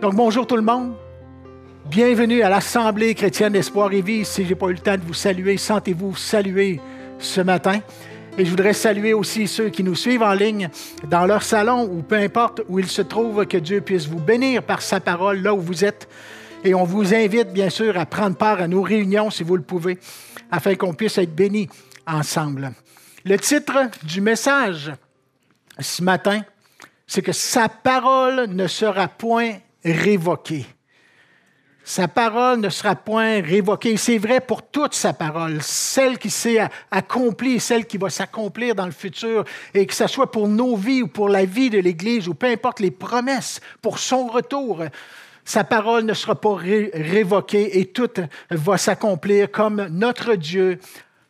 Donc, bonjour tout le monde. Bienvenue à l'Assemblée chrétienne d'espoir et Vie. Si j'ai pas eu le temps de vous saluer, sentez-vous saluer ce matin. Et je voudrais saluer aussi ceux qui nous suivent en ligne dans leur salon ou peu importe où il se trouve, que Dieu puisse vous bénir par sa parole là où vous êtes. Et on vous invite bien sûr à prendre part à nos réunions si vous le pouvez, afin qu'on puisse être bénis ensemble. Le titre du message ce matin, c'est que sa parole ne sera point révoquée. Sa parole ne sera point révoquée. C'est vrai pour toute sa parole, celle qui s'est accomplie, celle qui va s'accomplir dans le futur, et que ce soit pour nos vies ou pour la vie de l'Église, ou peu importe les promesses, pour son retour, sa parole ne sera pas révoquée et toute va s'accomplir comme notre Dieu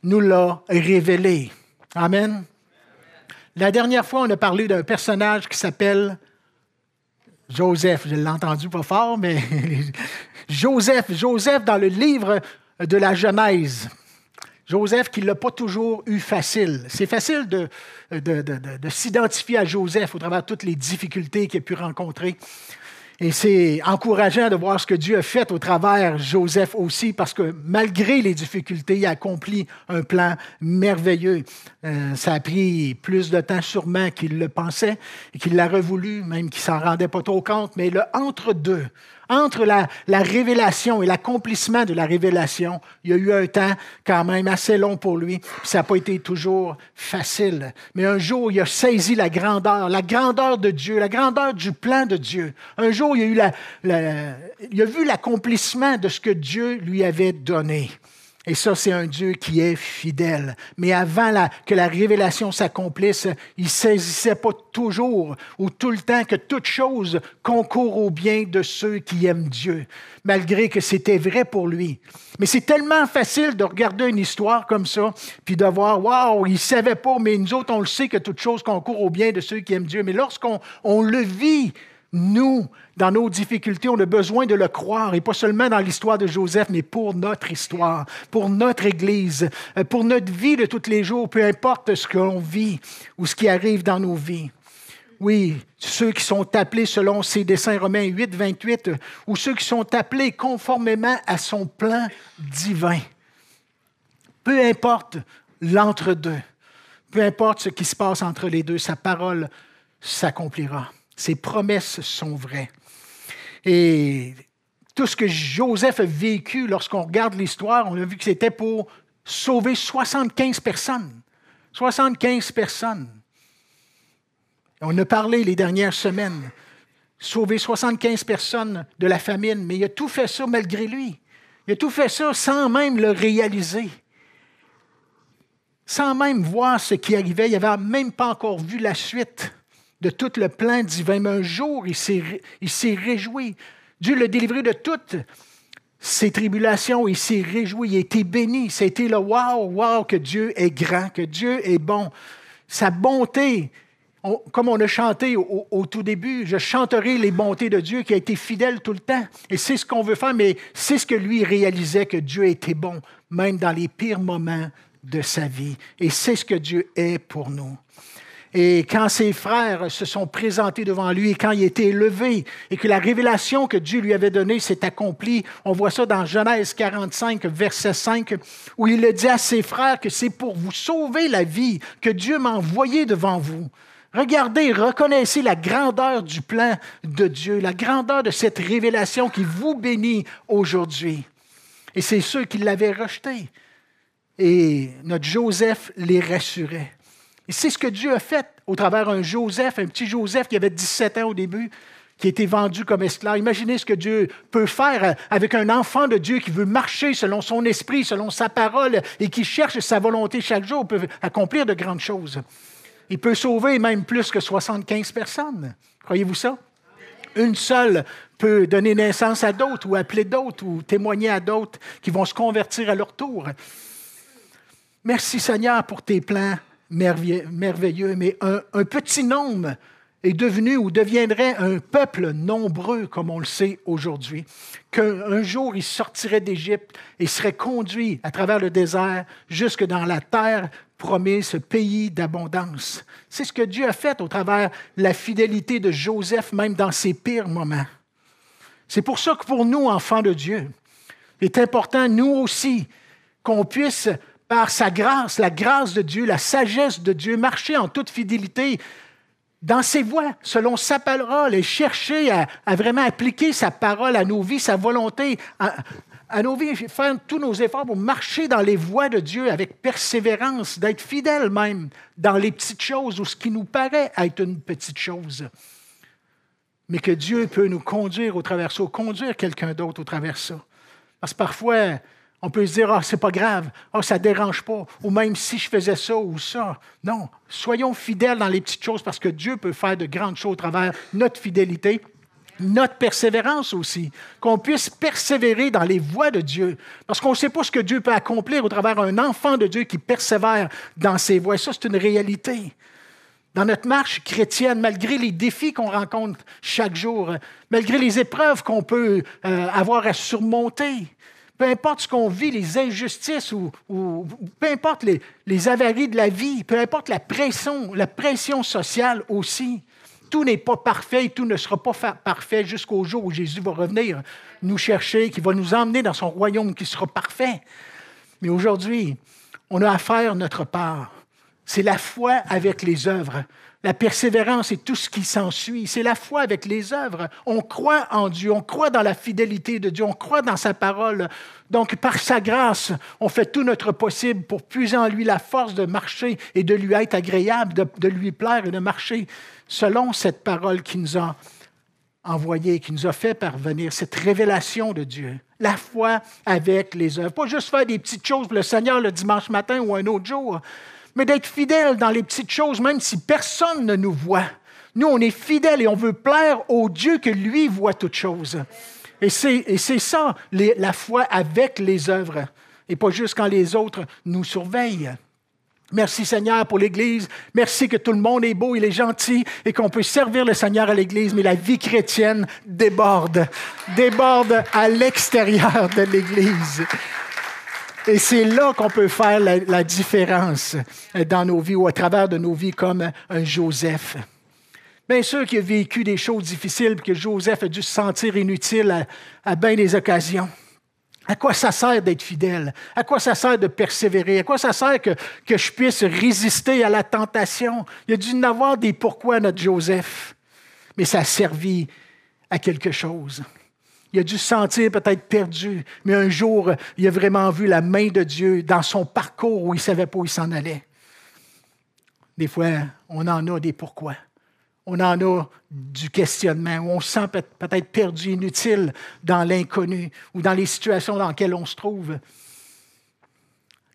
nous l'a révélé. Amen. La dernière fois, on a parlé d'un personnage qui s'appelle Joseph, je l'ai entendu pas fort, mais Joseph, Joseph dans le livre de la Genèse. Joseph qui ne l'a pas toujours eu facile. C'est facile de, de, de s'identifier à Joseph au travers de toutes les difficultés qu'il a pu rencontrer. Et c'est encourageant de voir ce que Dieu a fait au travers Joseph aussi, parce que malgré les difficultés, il a accompli un plan merveilleux. Euh, ça a pris plus de temps sûrement qu'il le pensait, et qu'il l'a revoulu, même qu'il s'en rendait pas trop compte, mais le entre-deux, entre la, révélation et l'accomplissement de la révélation, il y a eu un temps quand même assez long pour lui, ça n'a pas été toujours facile. Mais un jour, il a saisi la grandeur, la grandeur de Dieu, la grandeur du plan de Dieu. Un jour, il il a vu l'accomplissement de ce que Dieu lui avait donné. Et ça, c'est un Dieu qui est fidèle. Mais avant que la révélation s'accomplisse, il ne saisissait pas toujours ou tout le temps que toute chose concourt au bien de ceux qui aiment Dieu, malgré que c'était vrai pour lui. Mais c'est tellement facile de regarder une histoire comme ça, puis de voir, waouh, il ne savait pas, mais nous autres, on le sait que toute chose concourt au bien de ceux qui aiment Dieu. Mais lorsqu'on on le vit, nous, dans nos difficultés, on a besoin de le croire, et pas seulement dans l'histoire de Joseph, mais pour notre histoire, pour notre Église, euh, pour notre vie de tous les jours, peu importe ce qu'on vit ou ce qui arrive dans nos vies. Oui, ceux qui sont appelés selon ses dessins Romains 8, 28, ou ceux qui sont appelés conformément à son plan divin. Peu importe l'entre-deux, peu importe ce qui se passe entre les deux, sa parole s'accomplira. Ses promesses sont vraies. Et tout ce que Joseph a vécu, lorsqu'on regarde l'histoire, on a vu que c'était pour sauver 75 personnes. 75 personnes. On a parlé les dernières semaines. Sauver 75 personnes de la famine, mais il a tout fait ça malgré lui. Il a tout fait ça sans même le réaliser. Sans même voir ce qui arrivait. Il n'avait même pas encore vu la suite de tout le plein divin. Mais un jour, il s'est réjoui. Dieu l'a délivré de toutes ses tribulations. Il s'est réjoui. Il a été béni. C'était le wow, wow, que Dieu est grand, que Dieu est bon. Sa bonté, comme on a chanté au, tout début, je chanterai les bontés de Dieu qui a été fidèle tout le temps. Et c'est ce qu'on veut faire, mais c'est ce que lui réalisait que Dieu était bon, même dans les pires moments de sa vie. Et c'est ce que Dieu est pour nous. Et quand ses frères se sont présentés devant lui et quand il était été élevé et que la révélation que Dieu lui avait donnée s'est accomplie, on voit ça dans Genèse 45, verset 5, où il le dit à ses frères que c'est pour vous sauver la vie que Dieu m'a envoyé devant vous. Regardez, reconnaissez la grandeur du plan de Dieu, la grandeur de cette révélation qui vous bénit aujourd'hui. Et c'est ceux qui l'avaient rejeté. Et notre Joseph les rassurait c'est ce que Dieu a fait au travers d'un Joseph, un petit Joseph qui avait 17 ans au début, qui a été vendu comme esclave. Imaginez ce que Dieu peut faire euh, avec un enfant de Dieu qui veut marcher selon son esprit, selon sa parole, et qui cherche sa volonté chaque jour, peut accomplir de grandes choses. Il peut sauver même plus que 75 personnes. Croyez-vous ça? Une seule peut donner naissance à d'autres ou appeler d'autres ou témoigner à d'autres qui vont se convertir à leur tour. Merci Seigneur pour tes plans merveilleux, mais un, petit nombre est devenu ou deviendrait un peuple nombreux, comme on le sait aujourd'hui, qu'un jour il sortirait d'Égypte et serait conduit à travers le désert jusque dans la terre promise, ce pays d'abondance. C'est ce que Dieu a fait au travers la fidélité de Joseph, même dans ses pires moments. C'est pour ça que pour nous, enfants de Dieu, il est important, nous aussi, qu'on puisse par sa grâce, la grâce de Dieu, la sagesse de Dieu, marcher en toute fidélité dans ses voies, selon sa parole, et chercher à, vraiment appliquer sa parole à nos vies, sa volonté, à, nos vies, faire tous nos efforts pour marcher dans les voies de Dieu avec persévérance, d'être fidèle même dans les petites choses ou ce qui nous paraît être une petite chose. Mais que Dieu peut nous conduire au travers ça, ou conduire quelqu'un d'autre au travers ça. Parce que parfois, on peut se dire, ah, oh, c'est pas grave, oh, ça dérange pas, ou même si je faisais ça ou ça. Non, soyons fidèles dans les petites choses parce que Dieu peut faire de grandes choses au travers notre fidélité, notre persévérance aussi, qu'on puisse persévérer dans les voies de Dieu, parce qu'on ne sait pas ce que Dieu peut accomplir au travers un enfant de Dieu qui persévère dans ses voies. Ça, c'est une réalité dans notre marche chrétienne, malgré les défis qu'on rencontre chaque jour, malgré les épreuves qu'on peut euh, avoir à surmonter, peu importe ce qu'on vit, les injustices ou, peu importe les, les, avaries de la vie, peu importe la pression, la pression sociale aussi. Tout n'est pas parfait, tout ne sera pas parfait jusqu'au jour où Jésus va revenir nous chercher, qui va nous emmener dans son royaume qui sera parfait. Mais aujourd'hui, on a à faire notre part. C'est la foi avec les œuvres. La persévérance et tout ce qui s'ensuit, c'est la foi avec les œuvres. On croit en Dieu, on croit dans la fidélité de Dieu, on croit dans sa parole. Donc, par sa grâce, on fait tout notre possible pour puiser en lui la force de marcher et de lui être agréable, de, lui plaire et de marcher selon cette parole qui nous a envoyé, qui nous a fait parvenir, cette révélation de Dieu. La foi avec les œuvres. Pas juste faire des petites choses pour le Seigneur le dimanche matin ou un autre jour, mais d'être fidèle dans les petites choses, même si personne ne nous voit. Nous, on est fidèles et on veut plaire au Dieu que lui voit toutes choses. Et c'est ça, la foi avec les œuvres, et pas juste quand les autres nous surveillent. Merci Seigneur pour l'Église. Merci que tout le monde est beau, il est gentil et qu'on peut servir le Seigneur à l'Église, mais la vie chrétienne déborde, déborde à l'extérieur de l'Église. Et c'est là qu'on peut faire la, différence dans nos vies ou à travers de nos vies comme un Joseph. Bien sûr qu'il a vécu des choses difficiles, que Joseph a dû se sentir inutile à, bien des occasions. À quoi ça sert d'être fidèle? À quoi ça sert de persévérer? À quoi ça sert que, je puisse résister à la tentation? Il y a dû n'avoir des pourquoi, notre Joseph. Mais ça a servi à quelque chose. Il a dû se sentir peut-être perdu, mais un jour, il a vraiment vu la main de Dieu dans son parcours où il ne savait pas où il s'en allait. Des fois, on en a des pourquoi. On en a du questionnement, on se sent peut-être perdu, inutile dans l'inconnu ou dans les situations dans lesquelles on se trouve.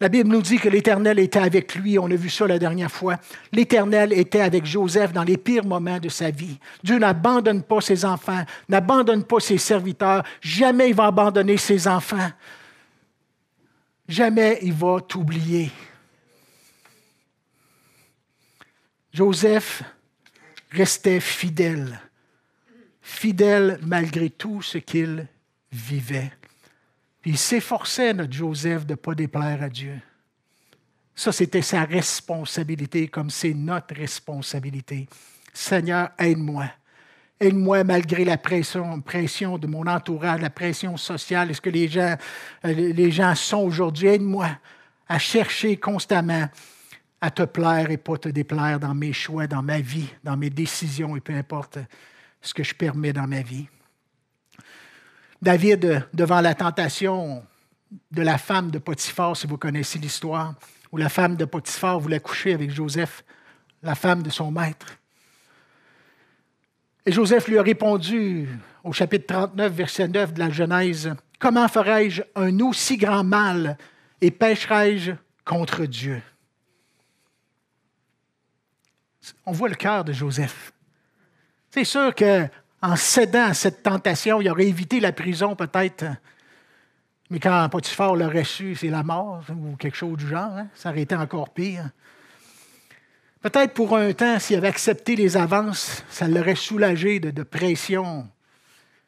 La Bible nous dit que l'Éternel était avec lui, on a vu ça la dernière fois. L'Éternel était avec Joseph dans les pires moments de sa vie. Dieu n'abandonne pas ses enfants, n'abandonne pas ses serviteurs, jamais il va abandonner ses enfants. Jamais il va t'oublier. Joseph restait fidèle, fidèle malgré tout ce qu'il vivait il s'efforçait, notre Joseph, de ne pas déplaire à Dieu. Ça, c'était sa responsabilité, comme c'est notre responsabilité. Seigneur, aide-moi. Aide-moi malgré la pression, pression de mon entourage, la pression sociale, est-ce que les gens, euh, les gens sont aujourd'hui. Aide-moi à chercher constamment à te plaire et pas te déplaire dans mes choix, dans ma vie, dans mes décisions et peu importe ce que je permets dans ma vie. David, euh, devant la tentation de la femme de Potiphar, si vous connaissez l'histoire, où la femme de Potiphar voulait coucher avec Joseph, la femme de son maître. Et Joseph lui a répondu au chapitre 39, verset 9 de la Genèse, Comment ferai-je un aussi grand mal et pécherai-je contre Dieu? On voit le cœur de Joseph. C'est sûr que en cédant à cette tentation, il aurait évité la prison peut-être. Mais quand Potiphar l'aurait su, c'est la mort ou quelque chose du genre. Hein, ça aurait été encore pire. Peut-être pour un temps, s'il avait accepté les avances, ça l'aurait soulagé de, pression.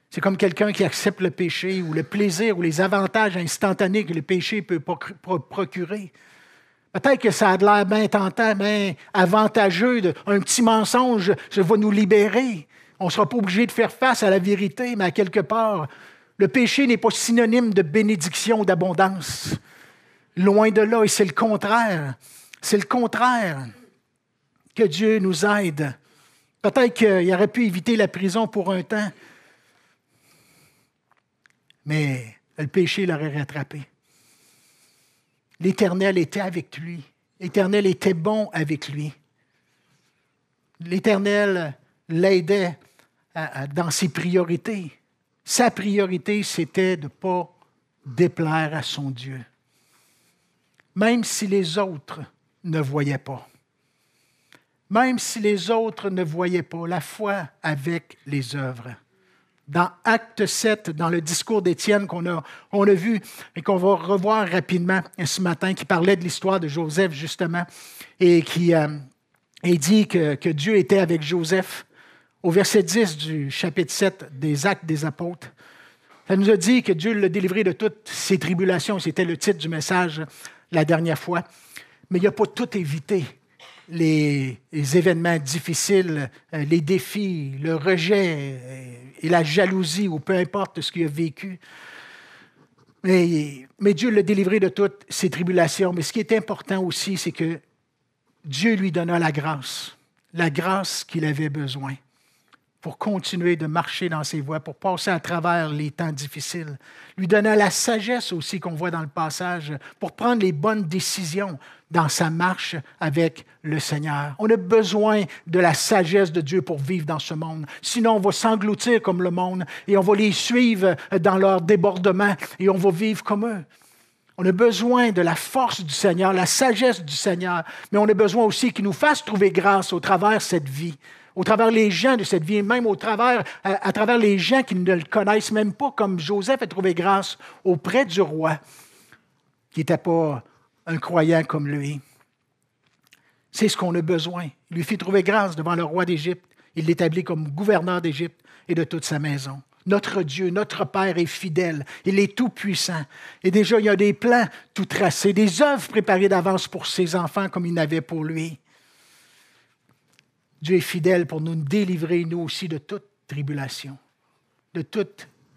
C'est comme quelqu'un qui accepte le péché ou le plaisir ou les avantages instantanés que le péché peut procurer. Peut-être que ça a l'air bien tentant, bien avantageux, un petit mensonge, je vais nous libérer. On ne sera pas obligé de faire face à la vérité, mais à quelque part, le péché n'est pas synonyme de bénédiction ou d'abondance. Loin de là, et c'est le contraire. C'est le contraire que Dieu nous aide. Peut-être qu'il aurait pu éviter la prison pour un temps, mais le péché l'aurait rattrapé. L'Éternel était avec lui. L'Éternel était bon avec lui. L'Éternel l'aidait dans ses priorités. Sa priorité, c'était de ne pas déplaire à son Dieu, même si les autres ne voyaient pas. Même si les autres ne voyaient pas la foi avec les œuvres. Dans Acte 7, dans le discours d'Étienne qu'on a, on vu et qu'on va revoir rapidement ce matin, qui parlait de l'histoire de Joseph justement, et qui euh, dit que Dieu était avec Joseph au verset 10 du chapitre 7 des Actes des Apôtres, ça nous a dit que Dieu l'a délivré de toutes ses tribulations. C'était le titre du message la dernière fois. Mais il n'a pas tout évité. Les, événements difficiles, euh, les défis, le rejet euh, et la jalousie, ou peu importe ce qu'il a vécu. Mais, mais Dieu l'a délivré de toutes ses tribulations. Mais ce qui est important aussi, c'est que Dieu lui donna la grâce, la grâce qu'il avait besoin pour continuer de marcher dans ses voies, pour passer à travers les temps difficiles. Lui donner la sagesse aussi qu'on voit dans le passage pour prendre les bonnes décisions dans sa marche avec le Seigneur. On a besoin de la sagesse de Dieu pour vivre dans ce monde. Sinon, on va s'engloutir comme le monde et on va les suivre dans leur débordement et on va vivre comme eux. On a besoin de la force du Seigneur, la sagesse du Seigneur, mais on a besoin aussi qu'il nous fasse trouver grâce au travers cette vie au travers les gens de cette vie, même au travers, à, travers les gens qui ne le connaissent même pas, comme Joseph a trouvé grâce auprès du roi, qui n'était pas un croyant comme lui. C'est ce qu'on a besoin. Il lui fit trouver grâce devant le roi d'Égypte. Il l'établit comme gouverneur d'Égypte et de toute sa maison. Notre Dieu, notre Père est fidèle. Il est tout-puissant. Et déjà, il y a des plans tout tracés, des œuvres préparées d'avance pour ses enfants comme il n'avait pour lui. Dieu est fidèle pour nous délivrer, nous aussi, de toute tribulation, de tout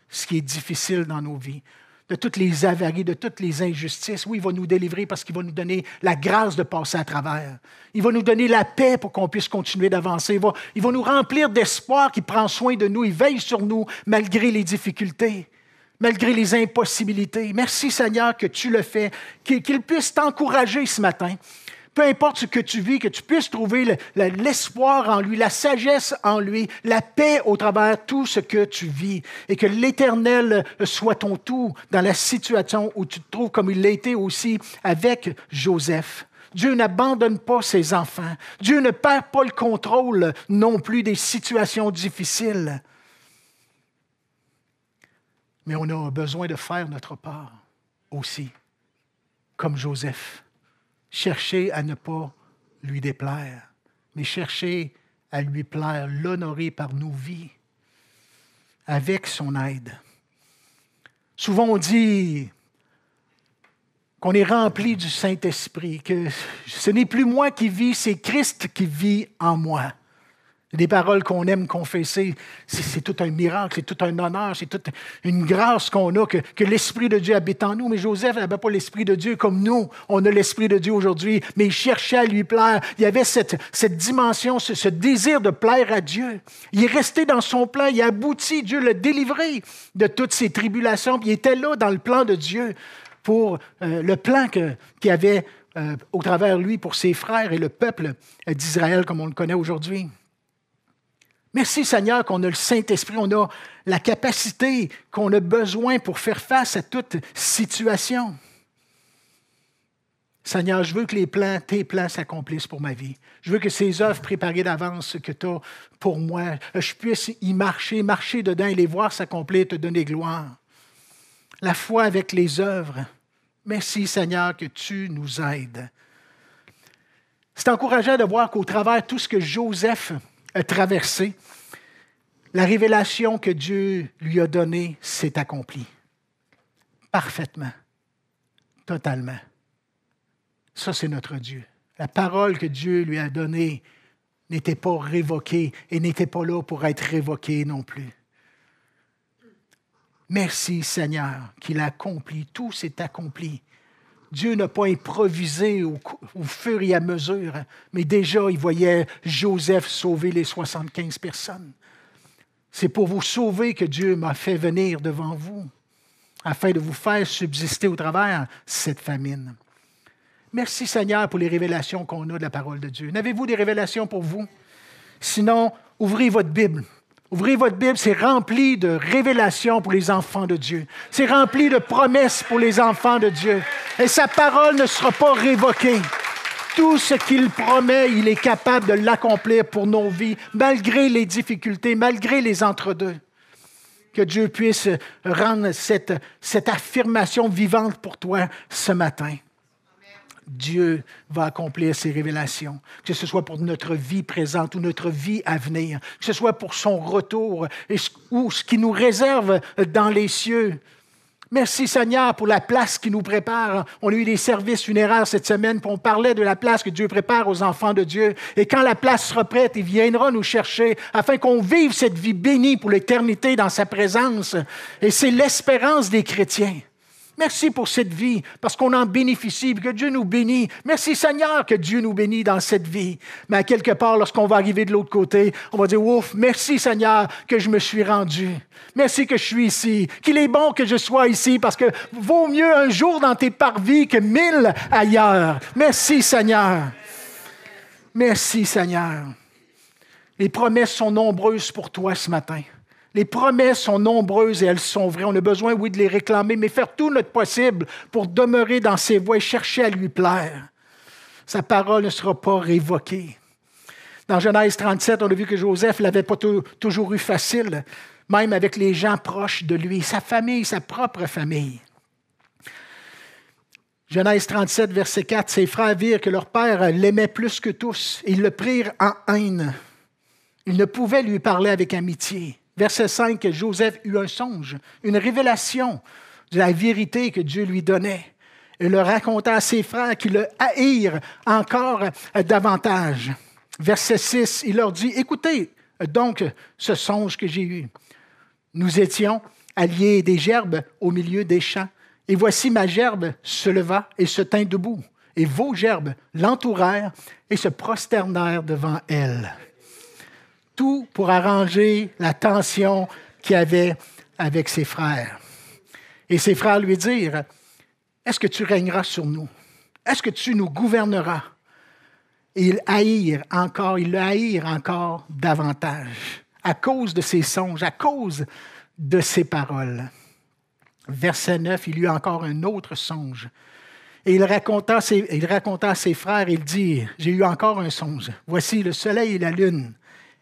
ce qui est difficile dans nos vies, de toutes les avaries, de toutes les injustices. Oui, il va nous délivrer parce qu'il va nous donner la grâce de passer à travers. Il va nous donner la paix pour qu'on puisse continuer d'avancer. Il va, nous remplir d'espoir qu'il prend soin de nous, il veille sur nous malgré les difficultés, malgré les impossibilités. Merci Seigneur que tu le fais, qu'il puisse t'encourager ce matin peu importe ce que tu vis, que tu puisses trouver l'espoir en lui, la sagesse en lui, la paix au travers tout ce que tu vis. Et que l'Éternel soit ton tout dans la situation où tu te trouves, comme il l'a été aussi avec Joseph. Dieu n'abandonne pas ses enfants. Dieu ne perd pas le contrôle non plus des situations difficiles. Mais on a besoin de faire notre part aussi, comme Joseph chercher à ne pas lui déplaire, mais chercher à lui plaire, l'honorer par nos vies, avec son aide. Souvent on dit qu'on est rempli du Saint-Esprit, que ce n'est plus moi qui vis, c'est Christ qui vit en moi. Des paroles qu'on aime confesser, c'est tout un miracle, c'est tout un honneur, c'est toute une grâce qu'on a, que, l'Esprit de Dieu habite en nous. Mais Joseph n'avait pas l'Esprit de Dieu comme nous, on a l'Esprit de Dieu aujourd'hui, mais il cherchait à lui plaire. Il y avait cette, dimension, ce, désir de plaire à Dieu. Il est resté dans son plan, il a abouti, Dieu l'a délivré de toutes ses tribulations, il était là dans le plan de Dieu pour euh, le plan qu'il avait euh, au travers lui pour ses frères et le peuple d'Israël comme on le connaît aujourd'hui. Merci Seigneur qu'on a le Saint-Esprit, on a la capacité qu'on a besoin pour faire face à toute situation. Seigneur, je veux que les plans, tes plans s'accomplissent pour ma vie. Je veux que ces œuvres préparées d'avance que tu as pour moi, euh, je puisse y marcher, marcher dedans et les voir s'accomplir, te donner gloire. La foi avec les œuvres. Merci Seigneur que tu nous aides. C'est encourageant de voir qu'au travers tout ce que Joseph traversé. la révélation que Dieu lui a donnée s'est accomplie. Parfaitement. Totalement. Ça, c'est notre Dieu. La parole que Dieu lui a donnée n'était pas révoquée et n'était pas là pour être révoquée non plus. Merci Seigneur qu'il accompli. tout s'est accompli Dieu n'a pas improvisé au, fur et à mesure, hein. mais déjà, il voyait Joseph sauver les 75 personnes. C'est pour vous sauver que Dieu m'a fait venir devant vous, afin de vous faire subsister au travers cette famine. Merci Seigneur pour les révélations qu'on a de la parole de Dieu. N'avez-vous des révélations pour vous? Sinon, ouvrez votre Bible. Ouvrez votre Bible, c'est rempli de révélations pour les enfants de Dieu. C'est rempli de promesses pour les enfants de Dieu. Et sa parole ne sera pas révoquée. Tout ce qu'il promet, il est capable de l'accomplir pour nos vies, malgré les difficultés, malgré les entre-deux. Que Dieu puisse rendre cette, cette affirmation vivante pour toi ce matin. Dieu va accomplir ses révélations, que ce soit pour notre vie présente ou notre vie à venir, que ce soit pour son retour ou ce qui nous réserve dans les cieux. Merci Seigneur pour la place qui nous prépare. On a eu des services funéraires cette semaine, pour on parlait de la place que Dieu prépare aux enfants de Dieu. Et quand la place sera prête, il viendra nous chercher afin qu'on vive cette vie bénie pour l'éternité dans sa présence. Et c'est l'espérance des chrétiens. Merci pour cette vie, parce qu'on en bénéficie, que Dieu nous bénit. Merci Seigneur que Dieu nous bénit dans cette vie. Mais à quelque part, lorsqu'on va arriver de l'autre côté, on va dire, ouf, merci Seigneur que je me suis rendu. Merci que je suis ici. Qu'il est bon que je sois ici, parce que vaut mieux un jour dans tes parvis que mille ailleurs. Merci Seigneur. Merci Seigneur. Les promesses sont nombreuses pour toi ce matin. Les promesses sont nombreuses et elles sont vraies. On a besoin, oui, de les réclamer, mais faire tout notre possible pour demeurer dans ses voies et chercher à lui plaire. Sa parole ne sera pas révoquée. Dans Genèse 37, on a vu que Joseph l'avait pas toujours eu facile, même avec les gens proches de lui, sa famille, sa propre famille. Genèse 37, verset 4, ses frères virent que leur père l'aimait plus que tous. Ils le prirent en haine. Ils ne pouvaient lui parler avec amitié. Verset 5, Joseph eut un songe, une révélation de la vérité que Dieu lui donnait. et le raconta à ses frères qui le haïrent encore davantage. Verset 6, il leur dit, écoutez donc ce songe que j'ai eu. Nous étions alliés des gerbes au milieu des champs, et voici ma gerbe se leva et se tint debout, et vos gerbes l'entourèrent et se prosternèrent devant elle pour arranger la tension qu'il avait avec ses frères. Et ses frères lui dirent, est-ce que tu régneras sur nous? Est-ce que tu nous gouverneras? Et il haïr encore, il le haïr encore davantage à cause de ses songes, à cause de ses paroles. Verset 9, il eut encore un autre songe. Et il raconta, il raconta à ses frères, il dit, j'ai eu encore un songe. Voici le soleil et la lune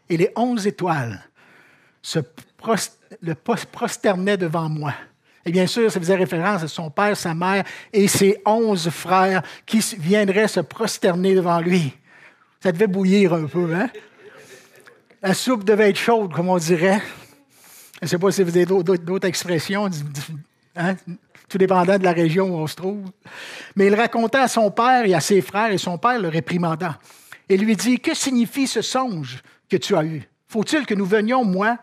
et les onze étoiles se le prosternaient devant moi. Et bien sûr, ça faisait référence à son père, sa mère et ses onze frères qui viendraient se prosterner devant lui. Ça devait bouillir un peu, hein? La soupe devait être chaude, comme on dirait. Je ne sais pas si vous avez d'autres expressions, hein? tout dépendant de la région où on se trouve. Mais il raconta à son père et à ses frères, et son père le réprimanda. Il lui dit, que signifie ce songe que tu as eu Faut-il que nous venions, moi,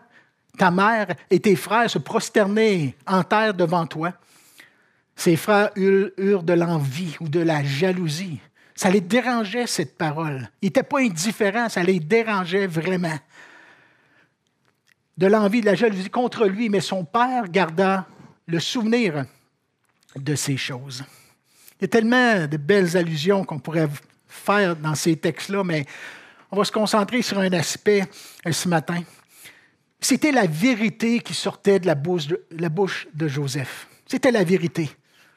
ta mère et tes frères, se prosterner en terre devant toi? Ses frères eurent de l'envie ou de la jalousie. Ça les dérangeait, cette parole. Ils n'étaient pas indifférents, ça les dérangeait vraiment. De l'envie, de la jalousie contre lui, mais son père garda le souvenir de ces choses. Il y a tellement de belles allusions qu'on pourrait faire dans ces textes-là, mais on va se concentrer sur un aspect euh, ce matin. C'était la vérité qui sortait de la bouche de, Joseph. C'était la vérité.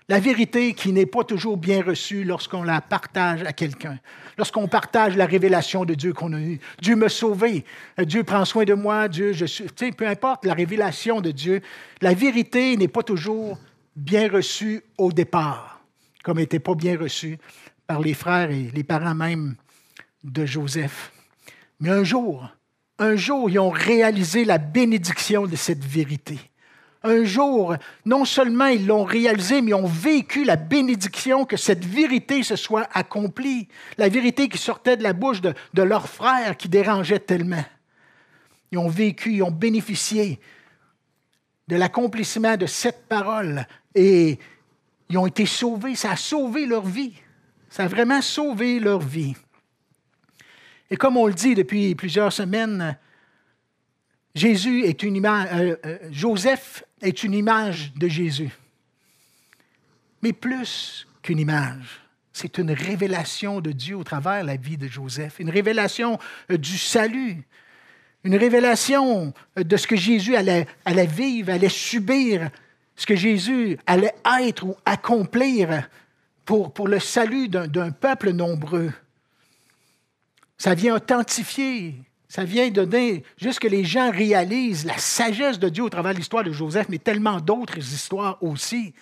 La vérité qui n'est pas toujours bien reçue lorsqu'on la partage à quelqu'un, lorsqu'on partage la révélation de Dieu qu'on a eue. Dieu me sauvé, euh, Dieu prend soin de moi, Dieu, je suis. peu importe la révélation de Dieu, la vérité n'est pas toujours bien reçue au départ, comme elle n'était pas bien reçue par les frères et les parents même de Joseph. Mais un jour, un jour, ils ont réalisé la bénédiction de cette vérité. Un jour, non seulement ils l'ont réalisé, mais ils ont vécu la bénédiction que cette vérité se soit accomplie, la vérité qui sortait de la bouche de, de leur frère qui dérangeait tellement. Ils ont vécu, ils ont bénéficié de l'accomplissement de cette parole et ils ont été sauvés. Ça a sauvé leur vie. Ça a vraiment sauvé leur vie. Et comme on le dit depuis plusieurs semaines, Jésus est une image, euh, euh, Joseph est une image de Jésus. Mais plus qu'une image, c'est une révélation de Dieu au travers de la vie de Joseph, une révélation euh, du salut, une révélation de ce que Jésus allait, allait vivre, allait subir, ce que Jésus allait être ou accomplir pour, pour le salut d'un peuple nombreux. Ça vient authentifier, ça vient donner, juste que les gens réalisent la sagesse de Dieu au travers de l'histoire de Joseph, mais tellement d'autres histoires aussi.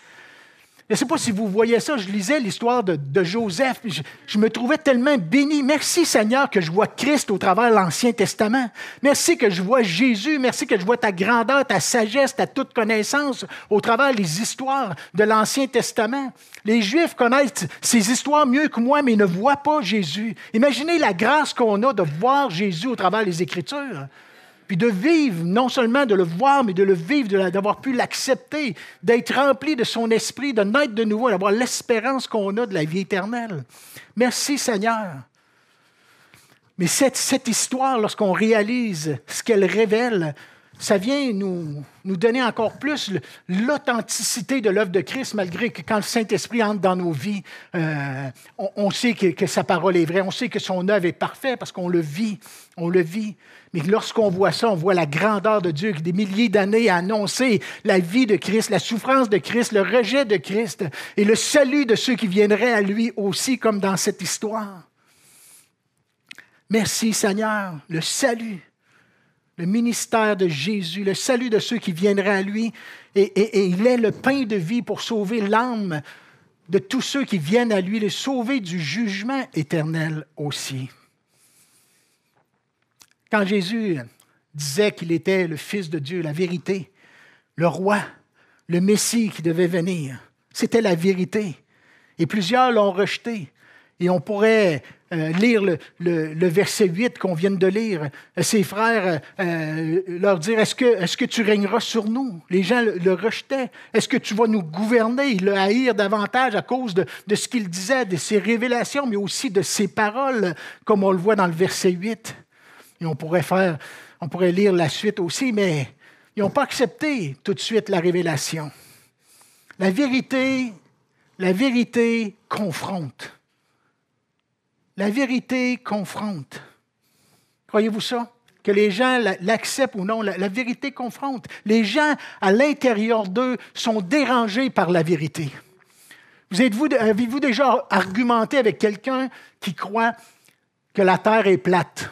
Je ne sais pas si vous voyez ça, je lisais l'histoire de, Joseph, je, me trouvais tellement béni. Merci Seigneur que je vois Christ au travers de l'Ancien Testament. Merci que je vois Jésus, merci que je vois ta grandeur, ta sagesse, ta toute connaissance au travers des histoires de l'Ancien Testament. Les Juifs connaissent ces histoires mieux que moi, mais ne voient pas Jésus. Imaginez la grâce qu'on a de voir Jésus au travers des Écritures puis de vivre, non seulement de le voir, mais de le vivre, d'avoir pu l'accepter, d'être rempli de son esprit, de naître de nouveau, d'avoir l'espérance qu'on a de la vie éternelle. Merci Seigneur. Mais cette, cette histoire, lorsqu'on réalise ce qu'elle révèle, ça vient nous, donner encore plus l'authenticité de l'œuvre de Christ, malgré que quand le Saint-Esprit entre dans nos vies, euh, on, sait que, sa parole est vraie, on sait que son œuvre est parfaite parce qu'on le vit, on le vit. Mais lorsqu'on voit ça, on voit la grandeur de Dieu qui, des milliers d'années, a annoncé la vie de Christ, la souffrance de Christ, le rejet de Christ et le salut de ceux qui viendraient à lui aussi, comme dans cette histoire. Merci Seigneur, le salut le ministère de Jésus, le salut de ceux qui viendraient à lui. Et, il est le pain de vie pour sauver l'âme de tous ceux qui viennent à lui, le sauver du jugement éternel aussi. Quand Jésus disait qu'il était le Fils de Dieu, la vérité, le roi, le Messie qui devait venir, c'était la vérité. Et plusieurs l'ont rejeté. Et on pourrait euh, lire le, verset 8 qu'on vient de lire. Ses frères euh, leur dire, est-ce que, tu régneras sur nous? Les gens le, rejetaient. Est-ce que tu vas nous gouverner? Ils le haïrent davantage à cause de, ce qu'il disait, de ses révélations, mais aussi de ses paroles, comme on le voit dans le verset 8. Et on pourrait faire, on pourrait lire la suite aussi, mais ils n'ont pas accepté tout de suite la révélation. La vérité, la vérité confronte. La vérité confronte. Croyez-vous ça? Que les gens l'acceptent ou non, la, vérité confronte. Les gens à l'intérieur d'eux sont dérangés par la vérité. Vous êtes-vous, avez-vous déjà argumenté avec quelqu'un qui croit que la Terre est plate?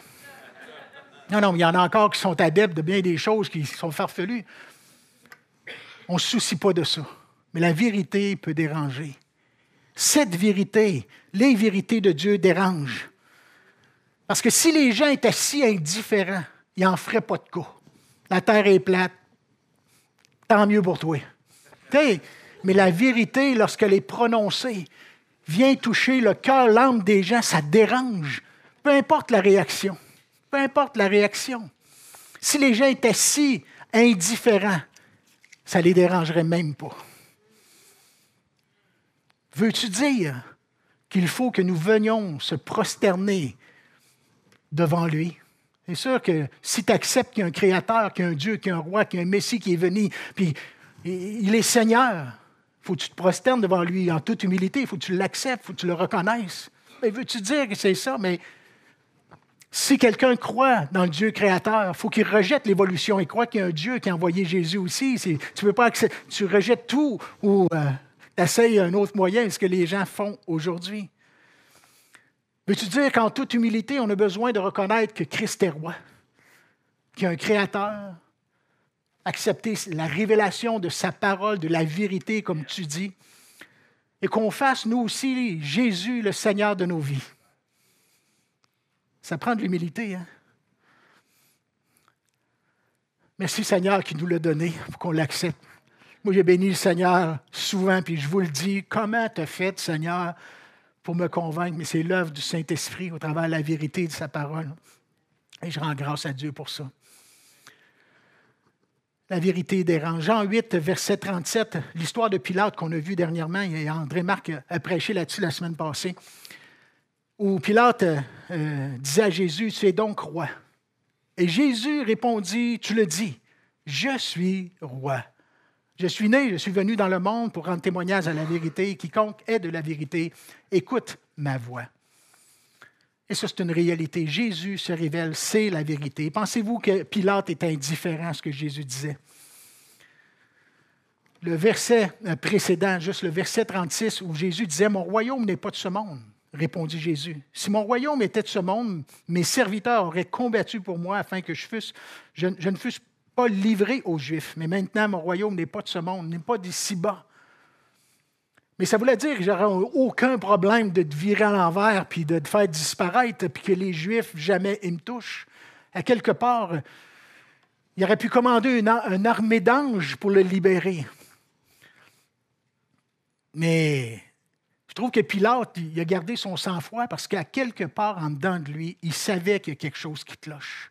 Non, non, il y en a encore qui sont adeptes de bien des choses qui sont farfelues. On ne se soucie pas de ça. Mais la vérité peut déranger. Cette vérité, les vérités de Dieu dérangent. Parce que si les gens étaient si indifférents, ils n'en feraient pas de cas. La terre est plate, tant mieux pour toi. mais la vérité, lorsqu'elle est prononcée, vient toucher le cœur, l'âme des gens, ça dérange. Peu importe la réaction. Peu importe la réaction. Si les gens étaient si indifférents, ça ne les dérangerait même pas. Veux-tu dire qu'il faut que nous venions se prosterner devant lui. C'est sûr que si tu acceptes qu'il y a un Créateur, qu'il y a un Dieu, qu'il y a un roi, qu'il y a un Messie qui est venu, puis il est Seigneur, faut que tu te prosternes devant lui en toute humilité, il faut que tu l'acceptes, il faut que tu le reconnaisses. Mais veux-tu dire que c'est ça? Mais si quelqu'un croit dans le Dieu créateur, il faut qu'il rejette l'évolution. Il croit qu'il y a un Dieu qui a envoyé Jésus aussi. Tu, ne peux pas tu rejettes tout ou euh, Essaye un autre moyen, ce que les gens font aujourd'hui. Veux-tu dire qu'en toute humilité, on a besoin de reconnaître que Christ est roi, qu'il y a un créateur, accepter la révélation de sa parole, de la vérité, comme tu dis, et qu'on fasse, nous aussi, Jésus, le Seigneur de nos vies. Ça prend de l'humilité. Hein? Merci Seigneur qui nous l'a donné pour qu'on l'accepte. Moi, j'ai béni le Seigneur souvent, puis je vous le dis, comment te fait, Seigneur, pour me convaincre? Mais c'est l'œuvre du Saint-Esprit au travers de la vérité de sa parole. Et je rends grâce à Dieu pour ça. La vérité dérange. Jean 8, verset 37, l'histoire de Pilate qu'on a vue dernièrement, et André Marc a prêché là-dessus la semaine passée, où Pilate euh, disait à Jésus, Tu es donc roi. Et Jésus répondit, Tu le dis, je suis roi. Je suis né, je suis venu dans le monde pour rendre témoignage à la vérité. Quiconque est de la vérité, écoute ma voix. Et ça, c'est une réalité. Jésus se révèle, c'est la vérité. Pensez-vous que Pilate est indifférent à ce que Jésus disait? Le verset euh, précédent, juste le verset 36, où Jésus disait, Mon royaume n'est pas de ce monde, répondit Jésus. Si mon royaume était de ce monde, mes serviteurs auraient combattu pour moi afin que je, je ne fusse pas livré aux Juifs. Mais maintenant, mon royaume n'est pas de ce monde, n'est pas d'ici-bas. Mais ça voulait dire que j'aurais aucun problème de te virer à l'envers, puis de te faire disparaître, puis que les Juifs, jamais, ils me touchent. À quelque part, il aurait pu commander une, une armée d'anges pour le libérer. Mais je trouve que Pilate, il a gardé son sang-froid parce qu'à quelque part en dedans de lui, il savait qu'il y a quelque chose qui cloche.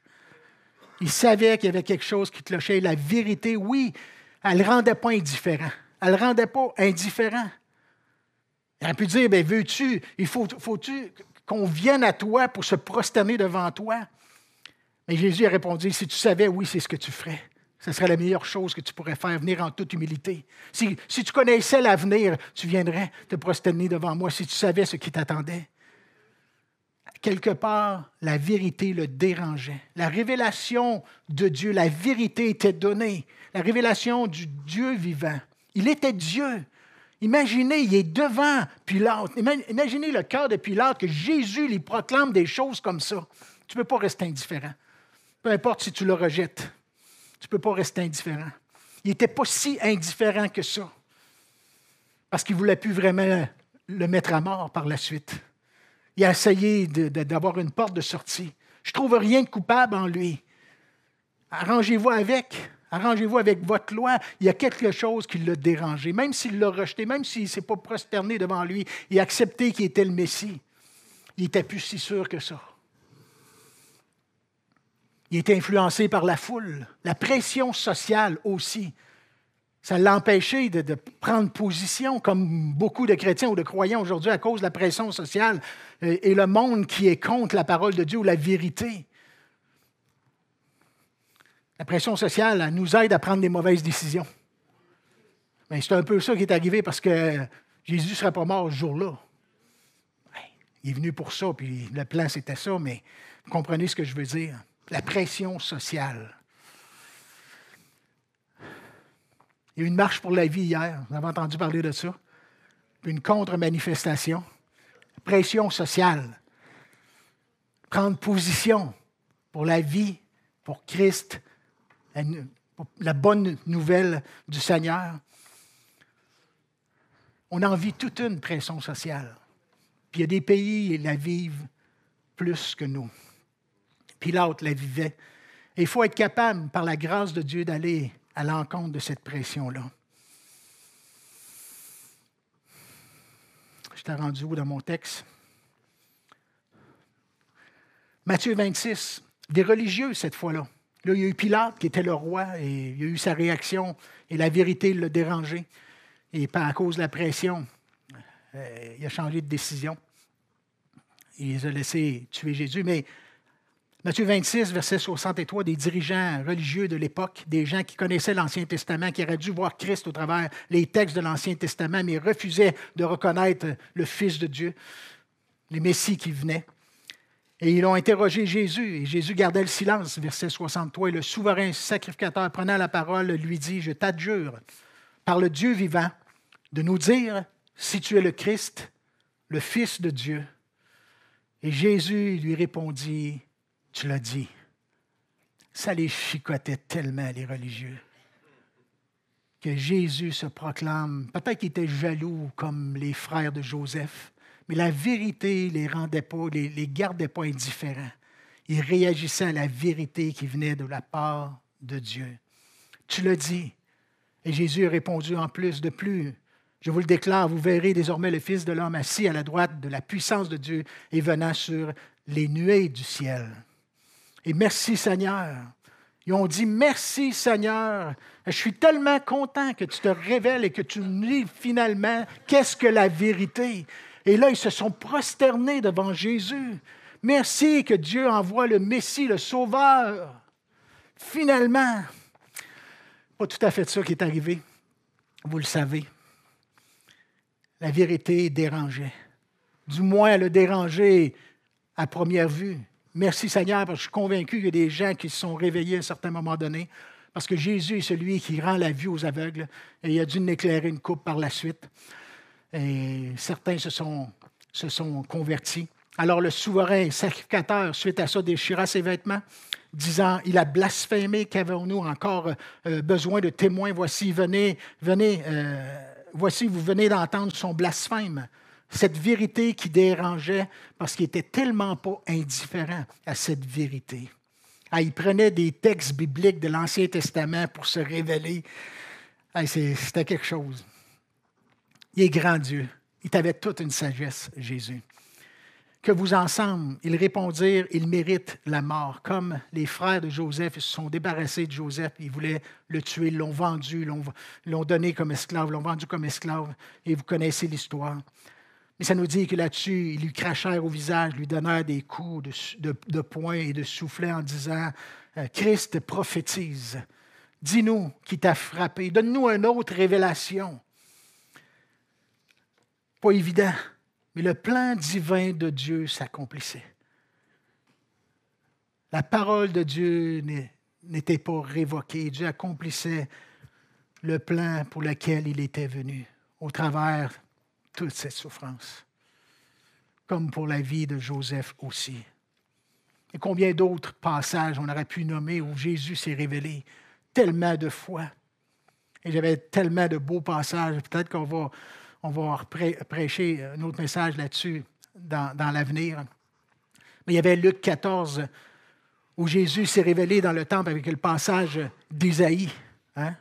Il savait qu'il y avait quelque chose qui clochait. La vérité, oui, elle ne le rendait pas indifférent. Elle ne le rendait pas indifférent. Elle a pu dire, ben, veux-tu, il faut, faut-tu qu'on vienne à toi pour se prosterner devant toi? Mais Jésus a répondu, si tu savais, oui, c'est ce que tu ferais. Ce serait la meilleure chose que tu pourrais faire, venir en toute humilité. Si, si tu connaissais l'avenir, tu viendrais te prosterner devant moi si tu savais ce qui t'attendait quelque part, la vérité le dérangeait. La révélation de Dieu, la vérité était donnée, la révélation du Dieu vivant. Il était Dieu. Imaginez, il est devant Pilate. Imaginez le cœur de Pilate que Jésus lui proclame des choses comme ça. Tu ne peux pas rester indifférent. Peu importe si tu le rejettes, tu ne peux pas rester indifférent. Il n'était pas si indifférent que ça, parce qu'il ne voulait plus vraiment le mettre à mort par la suite il a essayé d'avoir une porte de sortie. Je ne trouve rien de coupable en lui. Arrangez-vous avec. Arrangez-vous avec votre loi. Il y a quelque chose qui l'a dérangé. Même s'il l'a rejeté, même s'il ne s'est pas prosterné devant lui et accepté qu'il était le Messie, il n'était plus si sûr que ça. Il est influencé par la foule, la pression sociale aussi. Ça l'empêchait de, de, prendre position, comme beaucoup de chrétiens ou de croyants aujourd'hui, à cause de la pression sociale et, le monde qui est contre la parole de Dieu ou la vérité. La pression sociale elle nous aide à prendre des mauvaises décisions. Mais c'est un peu ça qui est arrivé parce que Jésus ne serait pas mort ce jour-là. Il est venu pour ça, puis le plan c'était ça, mais comprenez ce que je veux dire. La pression sociale Il y a eu une marche pour la vie hier, vous avez entendu parler de ça. une contre-manifestation. Pression sociale. Prendre position pour la vie, pour Christ, la bonne nouvelle du Seigneur. On en vit toute une pression sociale. Puis il y a des pays qui la vivent plus que nous. l'autre la vivait. il faut être capable, par la grâce de Dieu, d'aller à l'encontre de cette pression-là. Je t'ai rendu où dans mon texte? Matthieu 26, des religieux cette fois-là. Là, il y a eu Pilate qui était le roi et il y a eu sa réaction et la vérité l'a dérangé. Et pas à cause de la pression, euh, il a changé de décision. Il les a laissés tuer Jésus. Mais Matthieu 26, verset 63, des dirigeants religieux de l'époque, des gens qui connaissaient l'Ancien Testament, qui auraient dû voir Christ au travers les textes de l'Ancien Testament, mais refusaient de reconnaître le Fils de Dieu, les Messies qui venaient. Et ils ont interrogé Jésus, et Jésus gardait le silence, verset 63, et le souverain sacrificateur prenant la parole lui dit, je t'adjure par le Dieu vivant de nous dire si tu es le Christ, le Fils de Dieu. Et Jésus lui répondit, tu l'as dit. Ça les chicotait tellement, les religieux, que Jésus se proclame. Peut-être qu'il était jaloux comme les frères de Joseph, mais la vérité les rendait pas, les, les gardait pas indifférents. Ils réagissaient à la vérité qui venait de la part de Dieu. Tu l'as dit. Et Jésus a répondu en plus de plus. Je vous le déclare, vous verrez désormais le Fils de l'homme assis à la droite de la puissance de Dieu et venant sur les nuées du ciel et merci Seigneur. Ils ont dit merci Seigneur. Je suis tellement content que tu te révèles et que tu nous finalement qu'est-ce que la vérité. Et là, ils se sont prosternés devant Jésus. Merci que Dieu envoie le Messie, le Sauveur. Finalement, pas tout à fait ça qui est arrivé. Vous le savez. La vérité dérangeait. Du moins, elle a dérangé à première vue. Merci Seigneur, parce que je suis convaincu qu'il y a des gens qui se sont réveillés à un certain moment donné, parce que Jésus est celui qui rend la vue aux aveugles, et il a dû éclairer une coupe par la suite. Et certains se sont, se sont convertis. Alors le souverain sacrificateur, suite à ça, déchira ses vêtements, disant, il a blasphémé, qu'avons-nous encore euh, besoin de témoins? Voici, venez, venez, euh, voici, vous venez d'entendre son blasphème cette vérité qui dérangeait parce qu'il était tellement pas indifférent à cette vérité. Ah, il prenait des textes bibliques de l'Ancien Testament pour se révéler. Ah, C'était quelque chose. Il est grand Dieu. Il avait toute une sagesse, Jésus. Que vous ensemble, ils répondirent, ils méritent la mort. Comme les frères de Joseph se sont débarrassés de Joseph, ils voulaient le tuer, l'ont vendu, l'ont donné comme esclave, l'ont vendu comme esclave, et vous connaissez l'histoire. Mais ça nous dit que là-dessus, ils lui crachèrent au visage, lui donnèrent des coups de, poing et de soufflet en disant euh, Christ prophétise. Dis-nous qui t'a frappé. Donne-nous une autre révélation. Pas évident, mais le plan divin de Dieu s'accomplissait. La parole de Dieu n'était pas révoquée. Dieu accomplissait le plan pour lequel il était venu au travers toute cette souffrance, comme pour la vie de Joseph aussi. Et combien d'autres passages on aurait pu nommer où Jésus s'est révélé tellement de fois. Et j'avais tellement de beaux passages. Peut-être qu'on va, on va prêcher un autre message là-dessus dans, l'avenir. Mais il y avait Luc 14 où Jésus s'est révélé dans le temple avec le passage d'Isaïe. Hein?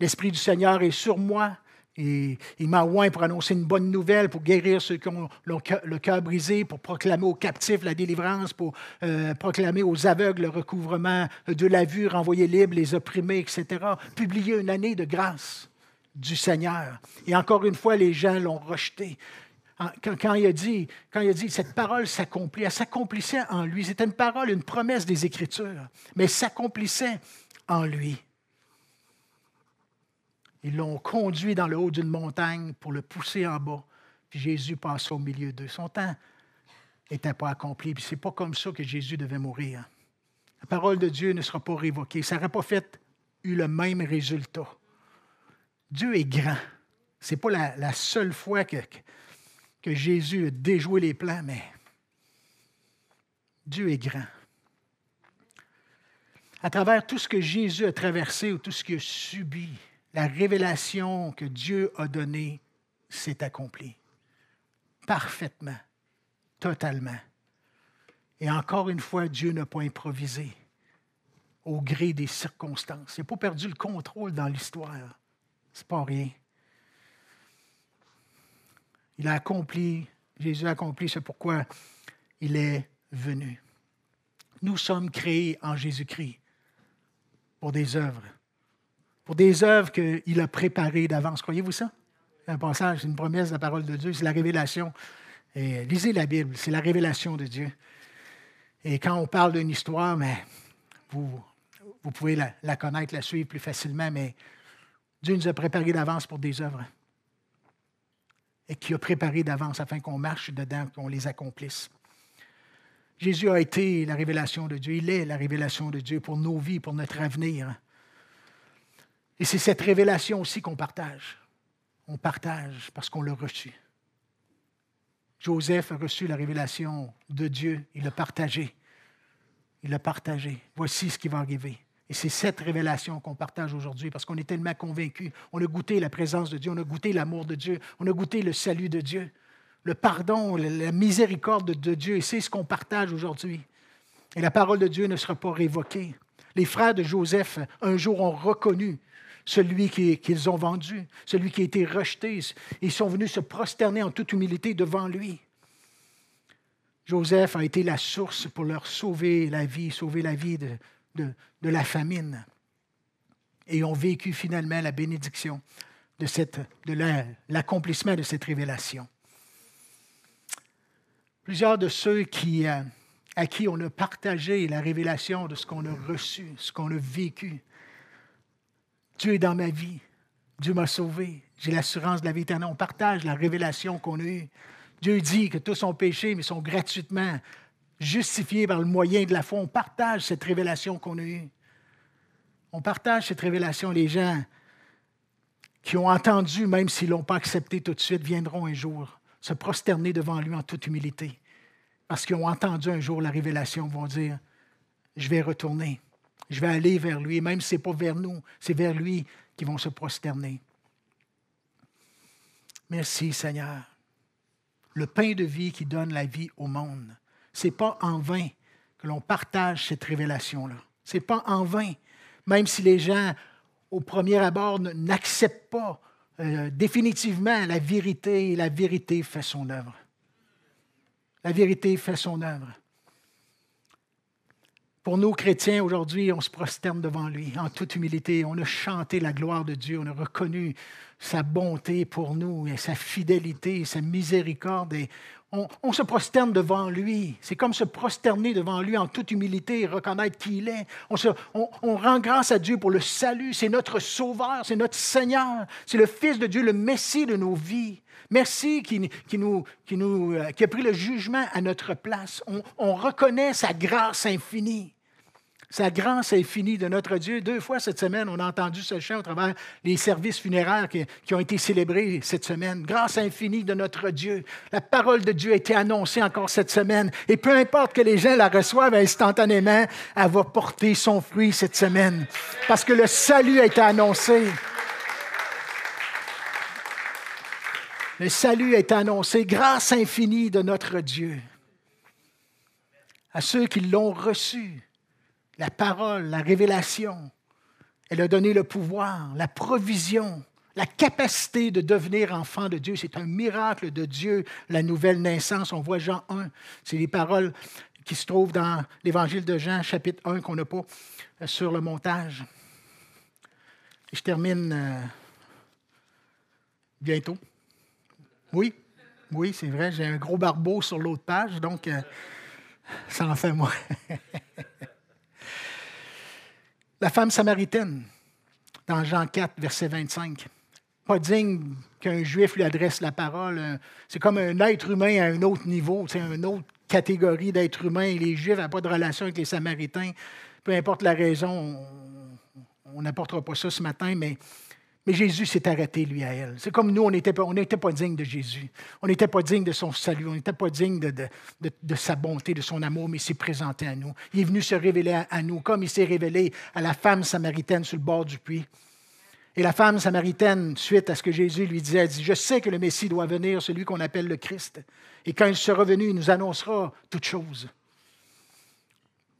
L'Esprit du Seigneur est sur moi il, m'a oint pour annoncer une bonne nouvelle, pour guérir ceux qui ont le cœur brisé, pour proclamer aux captifs la délivrance, pour euh, proclamer aux aveugles le recouvrement de la vue, renvoyer libres les opprimés, etc. Publier une année de grâce du Seigneur. Et encore une fois, les gens l'ont rejeté. Quand, il a dit, quand il a dit, cette parole s'accomplit, elle s'accomplissait en lui. C'était une parole, une promesse des Écritures, mais s'accomplissait en lui. Ils l'ont conduit dans le haut d'une montagne pour le pousser en bas. Puis Jésus passa au milieu d'eux. Son temps n'était pas accompli. Puis c'est pas comme ça que Jésus devait mourir. La parole de Dieu ne sera pas révoquée. Ça n'aurait pas eu le même résultat. Dieu est grand. C'est pas la, la, seule fois que, que Jésus a déjoué les plans, mais Dieu est grand. À travers tout ce que Jésus a traversé ou tout ce qu'il a subi, la révélation que Dieu a donnée s'est accomplie. Parfaitement, totalement. Et encore une fois, Dieu n'a pas improvisé au gré des circonstances. Il n'a pas perdu le contrôle dans l'histoire. n'est pas rien. Il a accompli, Jésus a accompli ce pourquoi il est venu. Nous sommes créés en Jésus-Christ pour des œuvres pour des œuvres qu'il a préparées d'avance. Croyez-vous ça? un passage, une promesse de la parole de Dieu, c'est la révélation. lisez la Bible, c'est la révélation de Dieu. Et quand on parle d'une histoire, vous, pouvez la, la, connaître, la suivre plus facilement, mais Dieu nous a préparés d'avance pour des œuvres. Et qui a préparé d'avance afin qu'on marche dedans, qu'on les accomplisse. Jésus a été la révélation de Dieu, il est la révélation de Dieu pour nos vies, pour notre avenir. Et c'est cette révélation aussi qu'on partage. On partage parce qu'on l'a reçue. Joseph a reçu la révélation de Dieu. Il l'a partagée. Il l'a partagée. Voici ce qui va arriver. Et c'est cette révélation qu'on partage aujourd'hui parce qu'on est tellement convaincu. On a goûté la présence de Dieu, on a goûté l'amour de Dieu, on a goûté le salut de Dieu, le pardon, la miséricorde de Dieu. Et c'est ce qu'on partage aujourd'hui. Et la parole de Dieu ne sera pas révoquée. Les frères de Joseph, un jour, ont reconnu celui qu'ils ont vendu, celui qui a été rejeté. Ils sont venus se prosterner en toute humilité devant lui. Joseph a été la source pour leur sauver la vie, sauver la vie de, la famine. Et ont vécu finalement la bénédiction de, de l'accomplissement de cette révélation. Plusieurs de ceux qui, euh, à qui on a partagé la révélation de ce qu'on a reçu, ce qu'on a vécu, Dieu est dans ma vie. Dieu m'a sauvé. J'ai l'assurance de la vie éternelle. On partage la révélation qu'on a eue. Dieu dit que tous ont péché, mais sont gratuitement justifiés par le moyen de la foi. On partage cette révélation qu'on a eue. On partage cette révélation. Les gens qui ont entendu, même s'ils ne l'ont pas accepté tout de suite, viendront un jour se prosterner devant lui en toute humilité. Parce qu'ils ont entendu un jour la révélation, vont dire, je vais retourner je vais aller vers lui, même si ce n'est pas vers nous, c'est vers lui qu'ils vont se prosterner. Merci Seigneur. Le pain de vie qui donne la vie au monde. Ce n'est pas en vain que l'on partage cette révélation-là. Ce n'est pas en vain, même si les gens, au premier abord, n'acceptent pas euh, définitivement la vérité, et la vérité fait son œuvre. La vérité fait son œuvre. Pour nous, chrétiens, aujourd'hui, on se prosterne devant lui en toute humilité. On a chanté la gloire de Dieu, on a reconnu sa bonté pour nous, et sa fidélité, sa miséricorde. Et on, se prosterne devant lui. C'est comme se prosterner devant lui en toute humilité et reconnaître qui il est. On, on, rend grâce à Dieu pour le salut. C'est notre Sauveur, c'est notre Seigneur, c'est le Fils de Dieu, le Messie de nos vies. Merci qui, nous, qui, nous, euh, qui a pris le jugement à notre place. on reconnaît sa grâce infinie. Sa grâce infinie de notre Dieu. Deux fois cette semaine, on a entendu ce chant au travers les services funéraires qui, ont été célébrés cette semaine. Grâce infinie de notre Dieu. La parole de Dieu a été annoncée encore cette semaine. Et peu importe que les gens la reçoivent instantanément, elle va porter son fruit cette semaine. Parce que le salut a été annoncé. Le salut est annoncé, grâce infinie de notre Dieu. À ceux qui l'ont reçu, la parole, la révélation. Elle a donné le pouvoir, la provision, la capacité de devenir enfant de Dieu. C'est un miracle de Dieu, la nouvelle naissance. On voit Jean 1, c'est les paroles qui se trouvent dans l'évangile de Jean, chapitre 1, qu'on n'a pas euh, sur le montage. je termine euh, bientôt. Oui, oui, c'est vrai, j'ai un gros barbeau sur l'autre page, donc euh, ça en fait moi. La femme samaritaine, dans Jean 4, verset 25. Pas digne qu'un juif lui adresse la parole. C'est comme un être humain à un autre niveau, c'est une autre catégorie d'être humain. Les juifs n'ont pas de relation avec les samaritains. Peu importe la raison, on n'apportera pas ça ce matin, mais mais Jésus s'est arrêté, lui, à elle. C'est comme nous, on n'était pas, on pas digne de Jésus. On n'était pas digne de son salut. On n'était pas digne de, sa bonté, de son amour, mais il s'est présenté à nous. Il est venu se révéler à, nous, comme il s'est révélé à la femme samaritaine sur le bord du puits. Et la femme samaritaine, suite à ce que Jésus lui disait, elle dit Je sais que le Messie doit venir, celui qu'on appelle le Christ. Et quand il sera venu, il nous annoncera toutes choses.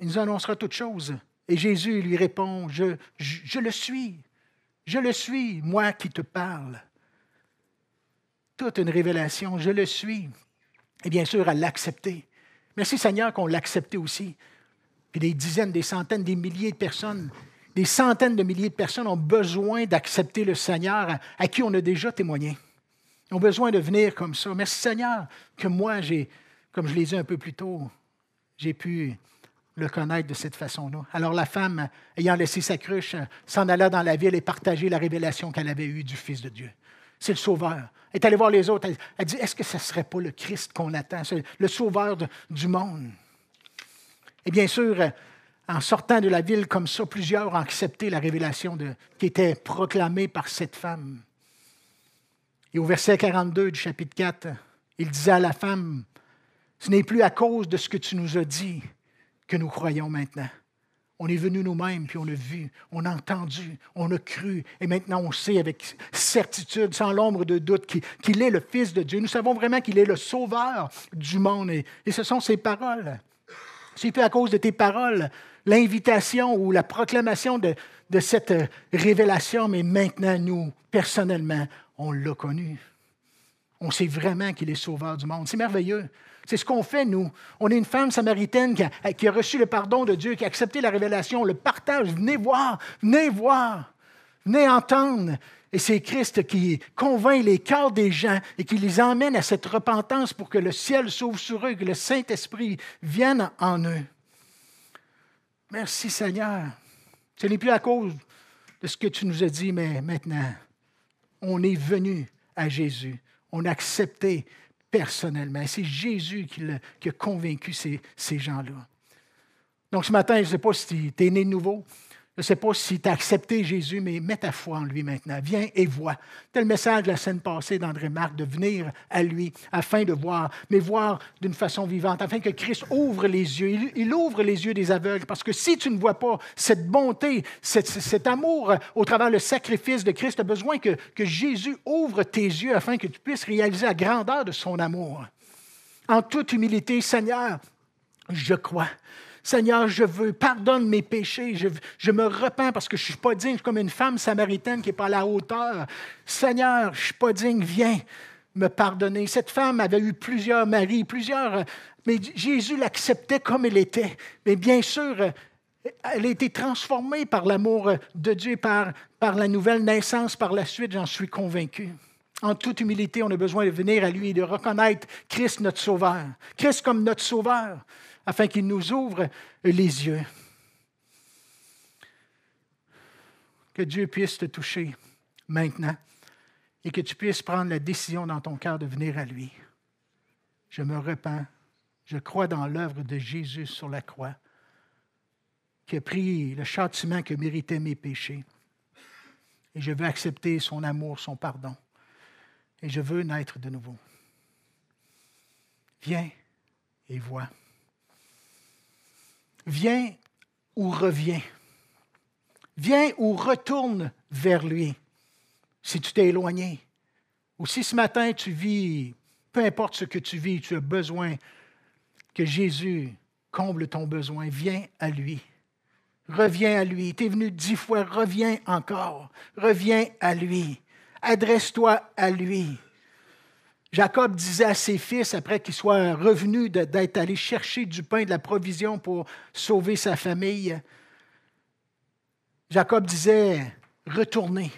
Il nous annoncera toutes choses. Et Jésus lui répond je, je le suis. Je le suis, moi qui te parle. Toute une révélation, je le suis. Et bien sûr, à l'accepter. Merci Seigneur qu'on l'acceptait aussi. Puis des dizaines, des centaines, des milliers de personnes, des centaines de milliers de personnes ont besoin d'accepter le Seigneur à, qui on a déjà témoigné. Ils ont besoin de venir comme ça. Merci Seigneur que moi, j'ai, comme je l'ai dit un peu plus tôt, j'ai pu le connaître de cette façon-là. Alors la femme, ayant laissé sa cruche, s'en alla dans la ville et partageait la révélation qu'elle avait eue du Fils de Dieu. C'est le Sauveur. Elle est allée voir les autres. Elle, dit, est-ce que ce ne serait pas le Christ qu'on attend, le Sauveur du monde? Et bien sûr, en sortant de la ville comme ça, plusieurs ont accepté la révélation qui était proclamée par cette femme. Et au verset 42 du chapitre 4, il disait à la femme, ce n'est plus à cause de ce que tu nous as dit que nous croyons maintenant. On est venu nous-mêmes, puis on l'a vu, on a entendu, on a cru, et maintenant on sait avec certitude, sans l'ombre de doute, qu'il est le Fils de Dieu. Nous savons vraiment qu'il est le Sauveur du monde, et, ce sont ses paroles. C'est à cause de tes paroles, l'invitation ou la proclamation de cette révélation, mais maintenant nous, personnellement, on l'a connu. On sait vraiment qu'il est Sauveur du monde. C'est merveilleux. C'est ce qu'on fait, nous. On est une femme samaritaine qui a, reçu le pardon de Dieu, qui a accepté la révélation, le partage. Venez voir, venez voir, venez entendre. Et c'est Christ qui convainc les cœurs des gens et qui les emmène à cette repentance pour que le ciel s'ouvre sur eux, que le Saint-Esprit vienne en eux. Merci Seigneur. Ce n'est plus à cause de ce que tu nous as dit, mais maintenant, on est venu à Jésus. On a accepté personnellement. C'est Jésus qui, a, convaincu ces, gens-là. Donc ce matin, je ne sais pas si tu es né nouveau, je ne sais pas si tu as accepté Jésus, mais mets ta foi en lui maintenant. Viens et vois. Tel message de la scène passée d'André Marc de venir à lui afin de voir, mais voir d'une façon vivante, afin que Christ ouvre les yeux. Il, ouvre les yeux des aveugles parce que si tu ne vois pas cette bonté, cet amour au travers le sacrifice de Christ, tu as besoin que Jésus ouvre tes yeux afin que tu puisses réaliser la grandeur de son amour. En toute humilité, Seigneur, je crois. Seigneur, je veux, pardonne mes péchés, je, me repens parce que je ne suis pas digne, comme une femme samaritaine qui n'est pas à la hauteur. Seigneur, je ne suis pas digne, viens me pardonner. Cette femme avait eu plusieurs maris, plusieurs, mais Jésus l'acceptait comme elle était. Mais bien sûr, elle a été transformée par l'amour de Dieu, par, par la nouvelle naissance par la suite, j'en suis convaincu. En toute humilité, on a besoin de venir à lui et de reconnaître Christ notre Sauveur. Christ comme notre Sauveur afin qu'il nous ouvre les yeux. Que Dieu puisse te toucher maintenant et que tu puisses prendre la décision dans ton cœur de venir à lui. Je me repens, je crois dans l'œuvre de Jésus sur la croix, qui a pris le châtiment que méritaient mes péchés. Et je veux accepter son amour, son pardon. Et je veux naître de nouveau. Viens et vois. Viens ou reviens. Viens ou retourne vers lui si tu t'es éloigné. Ou si ce matin tu vis, peu importe ce que tu vis, tu as besoin que Jésus comble ton besoin. Viens à lui. Reviens à lui. Tu es venu dix fois, reviens encore. Reviens à lui. Adresse-toi à lui. Jacob disait à ses fils, après qu'ils soient revenus d'être allés chercher du pain, de la provision pour sauver sa famille, Jacob disait, retournez,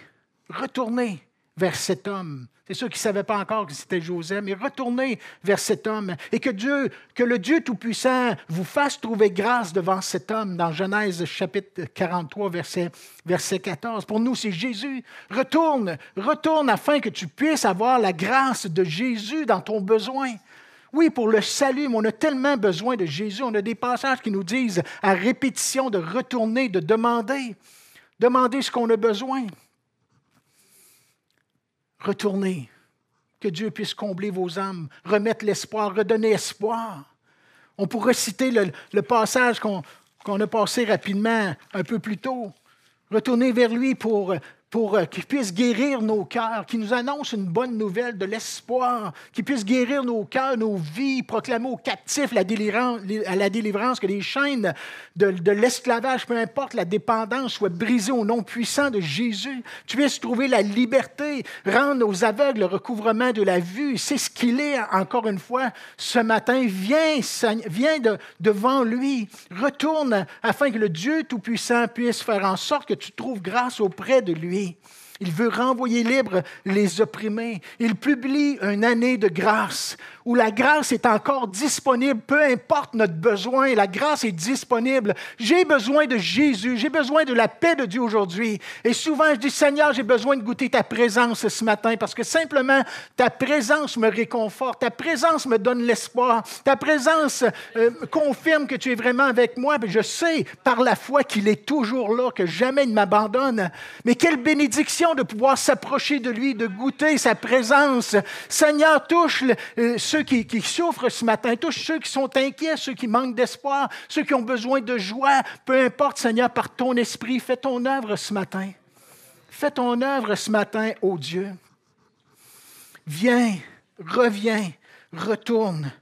retournez, vers cet homme. C'est ceux qui ne savaient pas encore que c'était Joseph, mais retournez vers cet homme et que Dieu, que le Dieu Tout-Puissant vous fasse trouver grâce devant cet homme dans Genèse chapitre 43, verset, verset 14. Pour nous, c'est Jésus. Retourne, retourne afin que tu puisses avoir la grâce de Jésus dans ton besoin. Oui, pour le salut, mais on a tellement besoin de Jésus. On a des passages qui nous disent à répétition de retourner, de demander. Demander ce qu'on a besoin. Retournez. Que Dieu puisse combler vos âmes, remettre l'espoir, redonner espoir. On pourrait citer le, passage qu'on a passé rapidement un peu plus tôt. Retournez vers lui pour pour euh, qu'il puisse guérir nos cœurs, qu'il nous annonce une bonne nouvelle de l'espoir, qu'il puisse guérir nos cœurs, nos vies, proclamer aux captifs la délivrance, que les chaînes de, l'esclavage, peu importe la dépendance, soient brisées au nom puissant de Jésus. Tu puisses trouver la liberté, rendre aux aveugles le recouvrement de la vue. C'est ce qu'il est, encore une fois, ce matin. Viens, viens devant lui, retourne afin que le Dieu Tout-Puissant puisse faire en sorte que tu trouves grâce auprès de lui. Il veut renvoyer libres les opprimés. Il publie une année de grâce où la grâce est encore disponible, peu importe notre besoin, la grâce est disponible. J'ai besoin de Jésus, j'ai besoin de la paix de Dieu aujourd'hui. Et souvent, je dis, Seigneur, j'ai besoin de goûter ta présence ce matin parce que simplement, ta présence me réconforte, ta présence me donne l'espoir, ta présence euh, confirme que tu es vraiment avec moi. je sais par la foi qu'il est toujours là, que jamais il ne m'abandonne. Mais quelle bénédiction de pouvoir s'approcher de lui, de goûter sa présence. Seigneur, touche le, euh, ceux qui, souffrent ce matin, tous ceux qui sont inquiets, ceux qui manquent d'espoir, ceux qui ont besoin de joie. Peu importe, Seigneur, par ton esprit, fais ton œuvre ce matin. Fais ton œuvre ce matin, ô oh Dieu. Viens, reviens, retourne.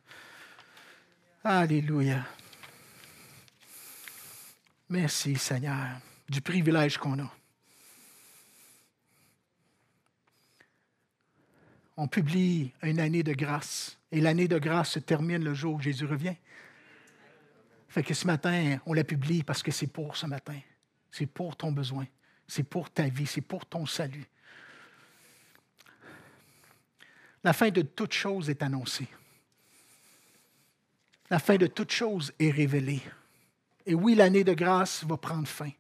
Alléluia. Merci, Seigneur, du privilège qu'on a. On publie une année de grâce. Et l'année de grâce se termine le jour où Jésus revient. Fait que ce matin, on la publie parce que c'est pour ce matin. C'est pour ton besoin. C'est pour ta vie. C'est pour ton salut. La fin de toute chose est annoncée. La fin de toute chose est révélée. Et oui, l'année de grâce va prendre fin.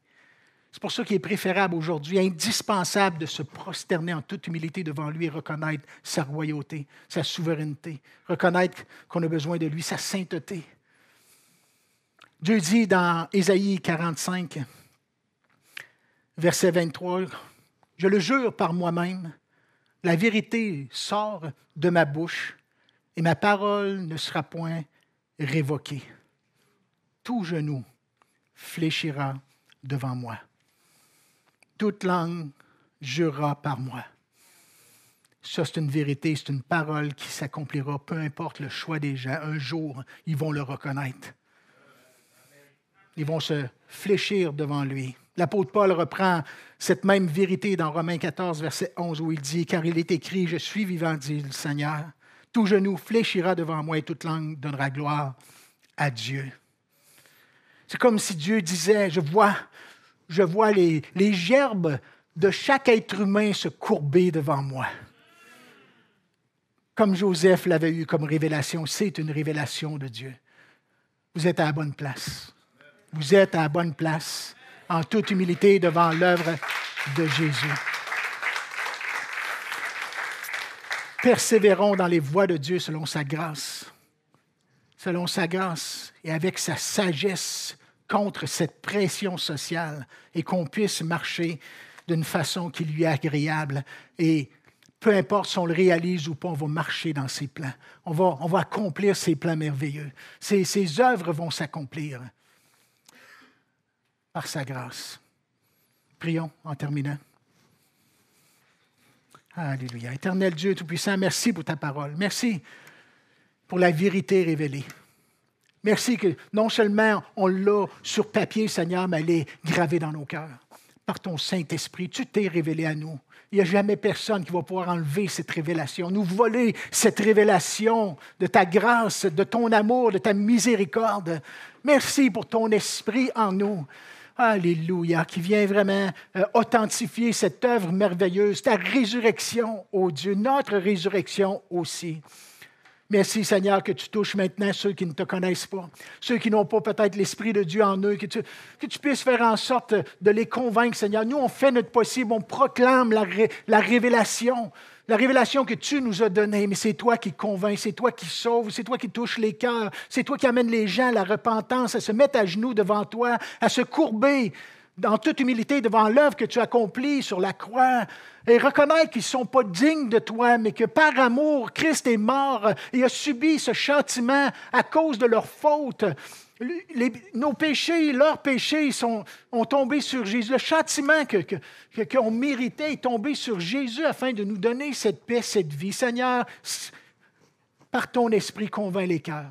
C'est pour ça qu'il est préférable aujourd'hui, indispensable de se prosterner en toute humilité devant lui et reconnaître sa royauté, sa souveraineté, reconnaître qu'on a besoin de lui, sa sainteté. Dieu dit dans Ésaïe 45, verset 23, Je le jure par moi-même, la vérité sort de ma bouche et ma parole ne sera point révoquée. Tout genou fléchira devant moi toute langue jurera par moi. Ça, c'est une vérité, c'est une parole qui s'accomplira, peu importe le choix des gens. Un jour, ils vont le reconnaître. Ils vont se fléchir devant lui. L'apôtre Paul reprend cette même vérité dans Romains 14, verset 11, où il dit, Car il est écrit, je suis vivant, dit le Seigneur. Tout genou fléchira devant moi et toute langue donnera gloire à Dieu. C'est comme si Dieu disait, je vois je vois les, gerbes de chaque être humain se courber devant moi. Comme Joseph l'avait eu comme révélation, c'est une révélation de Dieu. Vous êtes à la bonne place. Vous êtes à la bonne place, en toute humilité, devant l'œuvre de Jésus. Persévérons dans les voies de Dieu selon sa grâce, selon sa grâce et avec sa sagesse contre cette pression sociale et qu'on puisse marcher d'une façon qui lui est agréable et peu importe si on le réalise ou pas, on va marcher dans ses plans. On va, on va accomplir ses plans merveilleux. ses œuvres vont s'accomplir par sa grâce. Prions en terminant. Alléluia. Éternel Dieu Tout-Puissant, merci pour ta parole. Merci pour la vérité révélée. Merci que non seulement on l'a sur papier, Seigneur, mais elle est gravée dans nos cœurs. Par ton Saint-Esprit, tu t'es révélé à nous. Il n'y a jamais personne qui va pouvoir enlever cette révélation, nous voler cette révélation de ta grâce, de ton amour, de ta miséricorde. Merci pour ton esprit en nous. Alléluia, qui vient vraiment euh, authentifier cette œuvre merveilleuse, ta résurrection, ô Dieu, notre résurrection aussi. Merci Seigneur que tu touches maintenant ceux qui ne te connaissent pas, ceux qui n'ont pas peut-être l'Esprit de Dieu en eux, que tu, que tu puisses faire en sorte de les convaincre Seigneur. Nous, on fait notre possible, on proclame la, la révélation, la révélation que tu nous as donnée, mais c'est toi qui convainc, c'est toi qui sauve, c'est toi qui touches les cœurs, c'est toi qui amène les gens à la repentance, à se mettre à genoux devant toi, à se courber dans toute humilité devant l'œuvre que tu accomplis sur la croix et reconnaître qu'ils ne sont pas dignes de toi, mais que par amour, Christ est mort et a subi ce châtiment à cause de leurs fautes, nos péchés, leurs péchés ont tombé sur Jésus. Le châtiment qu'on que, méritait est tombé sur Jésus afin de nous donner cette paix, cette vie. Seigneur, par ton esprit, convainc les cœurs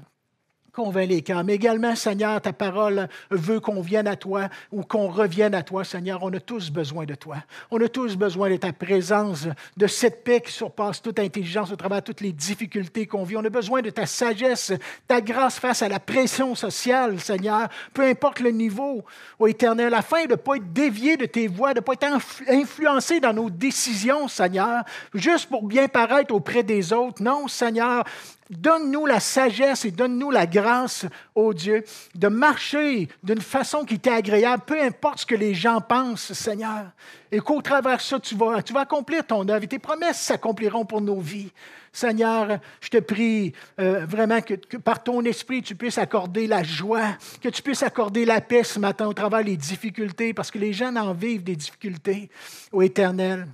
convainc-les. mais également, Seigneur, ta parole veut qu'on vienne à toi ou qu'on revienne à toi, Seigneur, on a tous besoin de toi. On a tous besoin de ta présence, de cette paix qui surpasse toute intelligence au travers de toutes les difficultés qu'on vit. On a besoin de ta sagesse, ta grâce face à la pression sociale, Seigneur, peu importe le niveau, ô Éternel, afin de ne pas être dévié de tes voies, de ne pas être influencé dans nos décisions, Seigneur, juste pour bien paraître auprès des autres. Non, Seigneur, Donne-nous la sagesse et donne-nous la grâce, ô Dieu, de marcher d'une façon qui t'est agréable, peu importe ce que les gens pensent, Seigneur. Et qu'au travers de ça, tu vas, accomplir ton œuvre et tes promesses s'accompliront pour nos vies. Seigneur, je te prie euh, vraiment que, par ton esprit, tu puisses accorder la joie, que tu puisses accorder la paix ce matin au travers des difficultés, parce que les gens en vivent des difficultés, ô Éternel.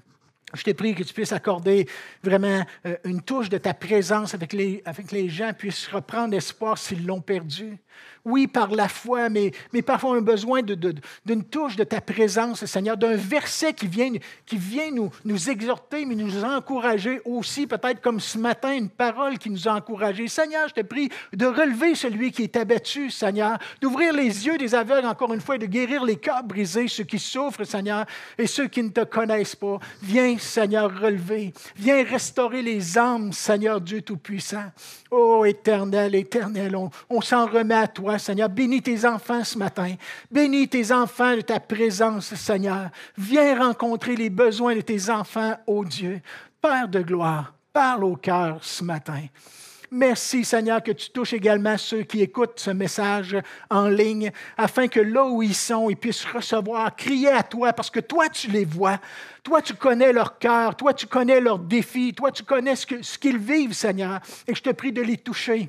Je t'ai prie que tu puisses accorder vraiment euh, une touche de ta présence avec les, les gens, puissent reprendre espoir s'ils l'ont perdu oui, par la foi, mais, mais parfois un besoin d'une touche de ta présence, Seigneur, d'un verset qui vient, qui vient nous, nous exhorter, mais nous encourager aussi, peut-être comme ce matin, une parole qui nous a encouragés. Seigneur, je te prie de relever celui qui est abattu, Seigneur, d'ouvrir les yeux des aveugles encore une fois et de guérir les cœurs brisés, ceux qui souffrent, Seigneur, et ceux qui ne te connaissent pas. Viens, Seigneur, relever. Viens restaurer les âmes, Seigneur Dieu Tout-Puissant. Ô oh, Éternel, Éternel, on, on s'en remet à toi Seigneur. Bénis tes enfants ce matin. Bénis tes enfants de ta présence, Seigneur. Viens rencontrer les besoins de tes enfants, ô Dieu. Père de gloire, parle au cœur ce matin. Merci Seigneur que tu touches également ceux qui écoutent ce message en ligne, afin que là où ils sont, ils puissent recevoir, crier à toi, parce que toi tu les vois, toi tu connais leur cœur, toi tu connais leurs défis, toi tu connais ce qu'ils vivent Seigneur, et je te prie de les toucher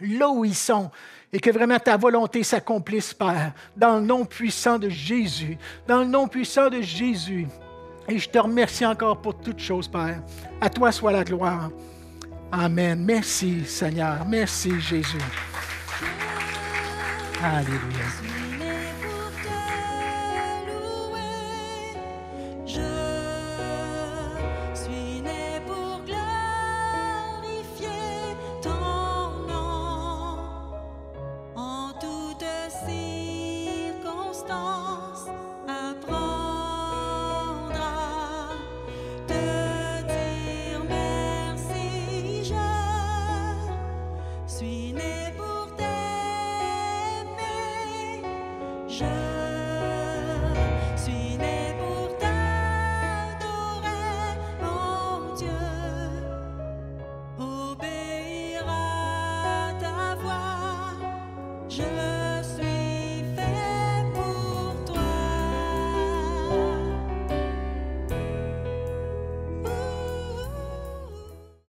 là où ils sont et que vraiment ta volonté s'accomplisse, Père, dans le nom puissant de Jésus, dans le nom puissant de Jésus. Et je te remercie encore pour toutes choses, Père. À toi soit la gloire. Amen. Merci, Seigneur. Merci, Jésus. Alléluia.